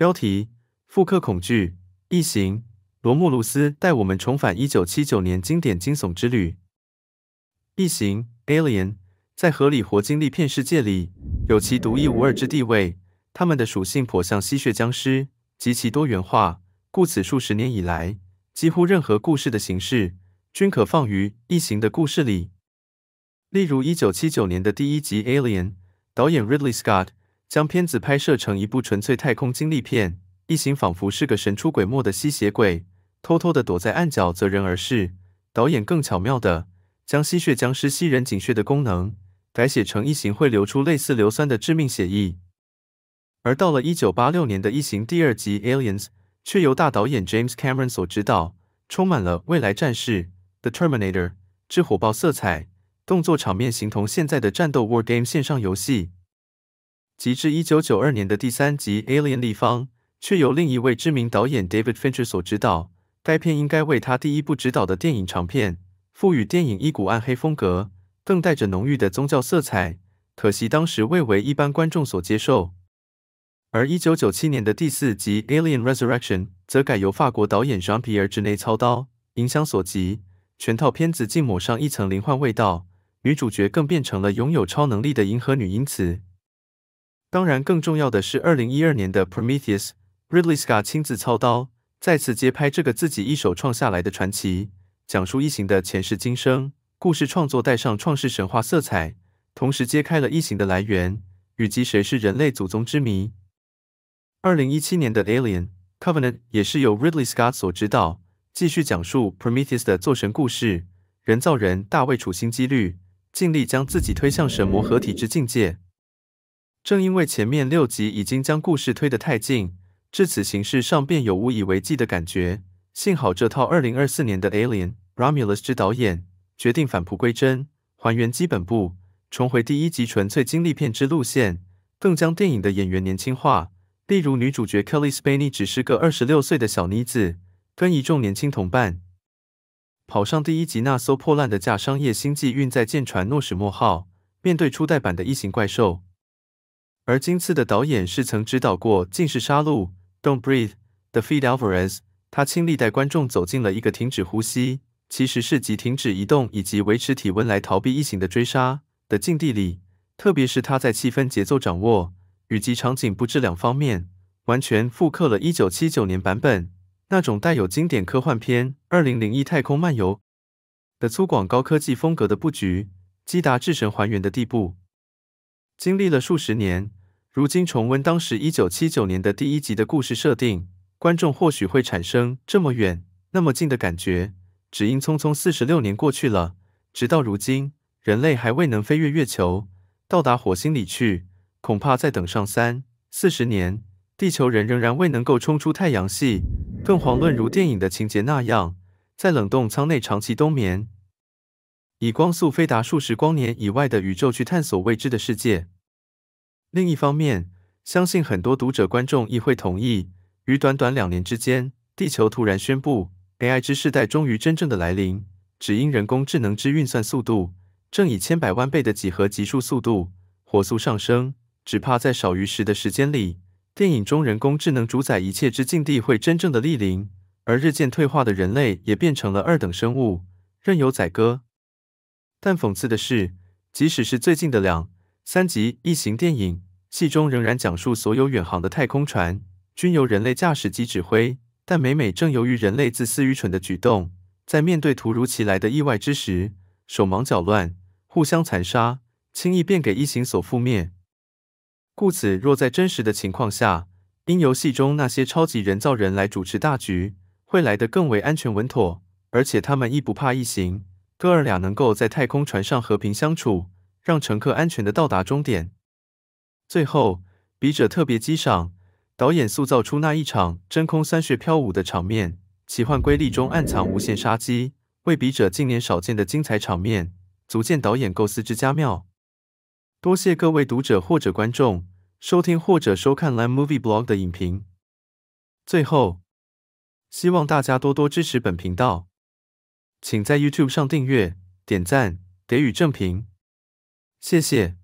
标题：复刻恐惧异形罗穆鲁斯带我们重返一九七九年经典惊悚之旅。异形 （Alien） 在合理活经历片世界里有其独一无二之地位，它们的属性颇像吸血僵尸，极其多元化，故此数十年以来，几乎任何故事的形式均可放于异形的故事里。例如一九七九年的第一集《Alien》，导演 Ridley Scott。将片子拍摄成一部纯粹太空经历片，异形仿佛是个神出鬼没的吸血鬼，偷偷的躲在暗角择人而噬。导演更巧妙的将吸血僵尸吸人颈血的功能改写成异形会流出类似硫酸的致命血液。而到了一九八六年的《异形》第二集《Aliens》，却由大导演 James Cameron 所执导，充满了未来战士 The Terminator 之火爆色彩，动作场面形同现在的战斗 War Game 线上游戏。及至一九九二年的第三集《Alien 立方》，却由另一位知名导演 David Fincher 所执导。该片应该为他第一部执导的电影长片，赋予电影一股暗黑风格，更带着浓郁的宗教色彩。可惜当时未为一般观众所接受。而一九九七年的第四集《Alien Resurrection》则改由法国导演 Jean-Pierre g e n e t 操刀，影响所及，全套片子竟抹上一层灵幻味道。女主角更变成了拥有超能力的银河女英雌。当然，更重要的是，二零一二年的 Prometheus Ridley Scott 亲自操刀，再次接拍这个自己一手创下来的传奇，讲述异形的前世今生。故事创作带上创世神话色彩，同时揭开了异形的来源，以及谁是人类祖宗之谜。二零一七年的 Alien Covenant 也是由 Ridley Scott 所指导，继续讲述 Prometheus 的作神故事。人造人大卫处心积虑，尽力将自己推向神魔合体之境界。正因为前面六集已经将故事推得太近，至此形势上便有无以为继的感觉。幸好这套二零二四年的《Alien》，Romulus 之导演决定返璞归真，还原基本部，重回第一集纯粹经历片之路线，更将电影的演员年轻化。例如女主角 Kelly s p e n y 只是个二十六岁的小妮子，跟一众年轻同伴，跑上第一集那艘破烂的架商业星际运载舰船诺什莫号，面对初代版的异形怪兽。而今次的导演是曾执导过《近视杀戮》《Don't Breathe》The Feed Alvarez》，他亲力带观众走进了一个停止呼吸，其实是即停止移动以及维持体温来逃避异形的追杀的境地里。特别是他在气氛节奏掌握以及场景布置两方面，完全复刻了1979年版本那种带有经典科幻片《2001太空漫游》的粗犷高科技风格的布局，击达至神还原的地步。经历了数十年。如今重温当时一九七九年的第一集的故事设定，观众或许会产生这么远那么近的感觉，只因匆匆四十六年过去了，直到如今，人类还未能飞越月球，到达火星里去，恐怕再等上三四十年，地球人仍然未能够冲出太阳系，更遑论如电影的情节那样，在冷冻舱内长期冬眠，以光速飞达数十光年以外的宇宙去探索未知的世界。另一方面，相信很多读者观众亦会同意，于短短两年之间，地球突然宣布 AI 之世代终于真正的来临，只因人工智能之运算速度正以千百万倍的几何级数速度火速上升，只怕在少于十的时间里，电影中人工智能主宰一切之境地会真正的莅临，而日渐退化的人类也变成了二等生物，任由宰割。但讽刺的是，即使是最近的两。三集异形电影戏中仍然讲述所有远航的太空船均由人类驾驶及指挥，但每每正由于人类自私愚蠢的举动，在面对突如其来的意外之时，手忙脚乱，互相残杀，轻易便给异形所覆灭。故此，若在真实的情况下，因游戏中那些超级人造人来主持大局，会来得更为安全稳妥，而且他们亦不怕异形。哥儿俩能够在太空船上和平相处。让乘客安全的到达终点。最后，笔者特别激赏导演塑造出那一场真空三穴飘舞的场面，奇幻瑰丽中暗藏无限杀机，为笔者近年少见的精彩场面，足见导演构思之佳妙。多谢各位读者或者观众收听或者收看《蓝 Movie Blog》的影评。最后，希望大家多多支持本频道，请在 YouTube 上订阅、点赞、给予正评。谢谢。